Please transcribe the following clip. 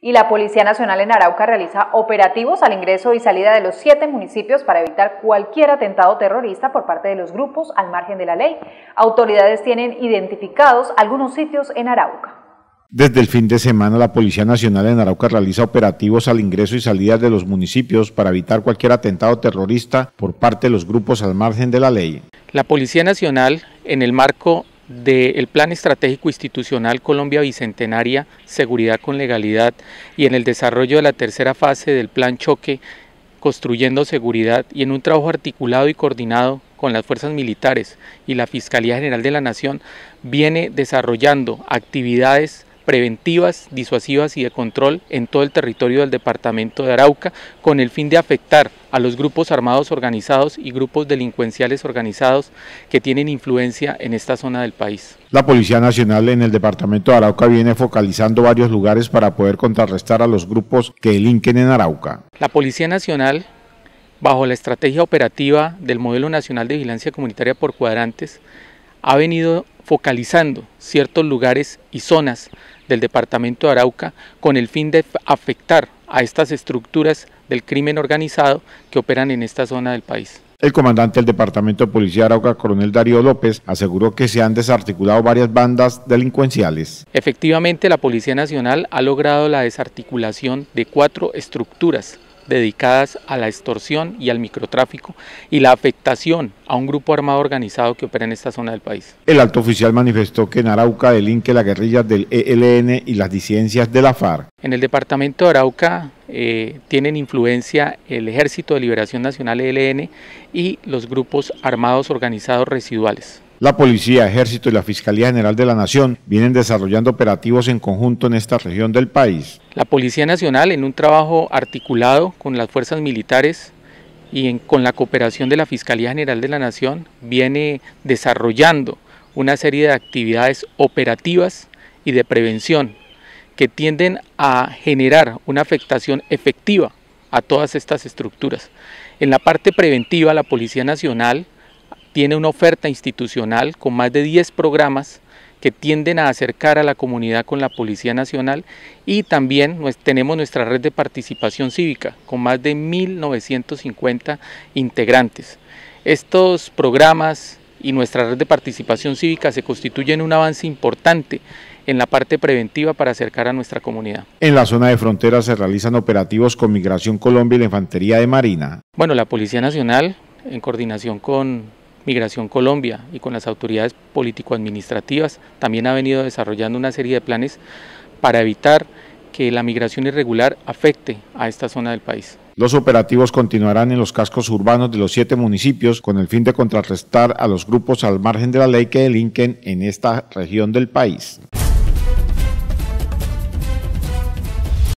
y la Policía Nacional en Arauca realiza operativos al ingreso y salida de los siete municipios para evitar cualquier atentado terrorista por parte de los grupos al margen de la ley. Autoridades tienen identificados algunos sitios en Arauca. Desde el fin de semana, la Policía Nacional en Arauca realiza operativos al ingreso y salida de los municipios para evitar cualquier atentado terrorista por parte de los grupos al margen de la ley. La Policía Nacional, en el marco del Plan Estratégico Institucional Colombia Bicentenaria, Seguridad con Legalidad, y en el desarrollo de la tercera fase del Plan Choque, Construyendo Seguridad, y en un trabajo articulado y coordinado con las fuerzas militares y la Fiscalía General de la Nación, viene desarrollando actividades preventivas, disuasivas y de control en todo el territorio del departamento de Arauca con el fin de afectar a los grupos armados organizados y grupos delincuenciales organizados que tienen influencia en esta zona del país. La Policía Nacional en el departamento de Arauca viene focalizando varios lugares para poder contrarrestar a los grupos que delinquen en Arauca. La Policía Nacional, bajo la estrategia operativa del Modelo Nacional de Vigilancia Comunitaria por Cuadrantes, ha venido focalizando ciertos lugares y zonas del Departamento de Arauca con el fin de afectar a estas estructuras del crimen organizado que operan en esta zona del país. El comandante del Departamento de Policía de Arauca, coronel Darío López, aseguró que se han desarticulado varias bandas delincuenciales. Efectivamente, la Policía Nacional ha logrado la desarticulación de cuatro estructuras dedicadas a la extorsión y al microtráfico y la afectación a un grupo armado organizado que opera en esta zona del país. El alto oficial manifestó que en Arauca delinque las guerrillas del ELN y las disidencias de la FARC. En el departamento de Arauca eh, tienen influencia el Ejército de Liberación Nacional ELN y los grupos armados organizados residuales. La Policía, Ejército y la Fiscalía General de la Nación vienen desarrollando operativos en conjunto en esta región del país. La Policía Nacional, en un trabajo articulado con las fuerzas militares y con la cooperación de la Fiscalía General de la Nación, viene desarrollando una serie de actividades operativas y de prevención que tienden a generar una afectación efectiva a todas estas estructuras. En la parte preventiva, la Policía Nacional tiene una oferta institucional con más de 10 programas que tienden a acercar a la comunidad con la Policía Nacional y también tenemos nuestra red de participación cívica con más de 1.950 integrantes. Estos programas y nuestra red de participación cívica se constituyen un avance importante en la parte preventiva para acercar a nuestra comunidad. En la zona de frontera se realizan operativos con Migración Colombia y la Infantería de Marina. Bueno, la Policía Nacional, en coordinación con Migración Colombia y con las autoridades político-administrativas también ha venido desarrollando una serie de planes para evitar que la migración irregular afecte a esta zona del país. Los operativos continuarán en los cascos urbanos de los siete municipios con el fin de contrarrestar a los grupos al margen de la ley que delinquen en esta región del país.